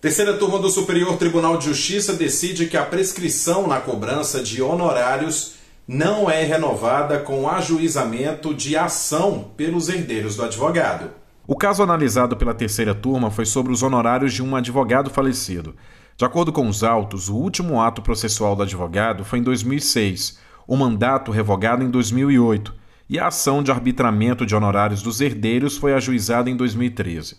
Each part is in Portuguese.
Terceira turma do Superior Tribunal de Justiça decide que a prescrição na cobrança de honorários não é renovada com ajuizamento de ação pelos herdeiros do advogado. O caso analisado pela terceira turma foi sobre os honorários de um advogado falecido. De acordo com os autos, o último ato processual do advogado foi em 2006, o mandato revogado em 2008, e a ação de arbitramento de honorários dos herdeiros foi ajuizada em 2013.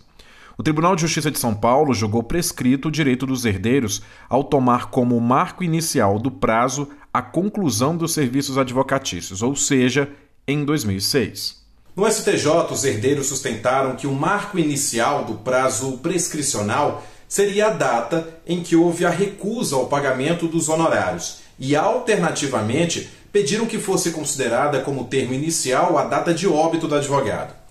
O Tribunal de Justiça de São Paulo julgou prescrito o direito dos herdeiros ao tomar como marco inicial do prazo a conclusão dos serviços advocatícios, ou seja, em 2006. No STJ, os herdeiros sustentaram que o marco inicial do prazo prescricional seria a data em que houve a recusa ao pagamento dos honorários e, alternativamente, pediram que fosse considerada como termo inicial a data de óbito do advogado.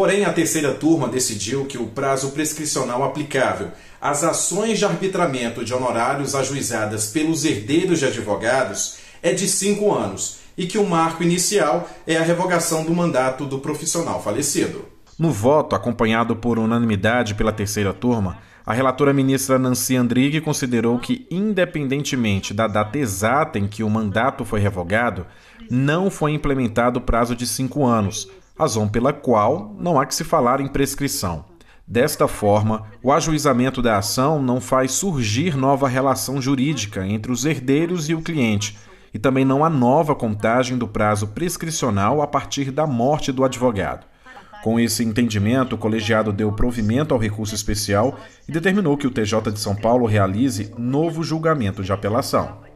Porém, a terceira turma decidiu que o prazo prescricional aplicável às ações de arbitramento de honorários ajuizadas pelos herdeiros de advogados é de cinco anos e que o marco inicial é a revogação do mandato do profissional falecido. No voto, acompanhado por unanimidade pela terceira turma, a relatora ministra Nancy Andrighi considerou que, independentemente da data exata em que o mandato foi revogado, não foi implementado o prazo de cinco anos, razão pela qual não há que se falar em prescrição. Desta forma, o ajuizamento da ação não faz surgir nova relação jurídica entre os herdeiros e o cliente, e também não há nova contagem do prazo prescricional a partir da morte do advogado. Com esse entendimento, o colegiado deu provimento ao recurso especial e determinou que o TJ de São Paulo realize novo julgamento de apelação.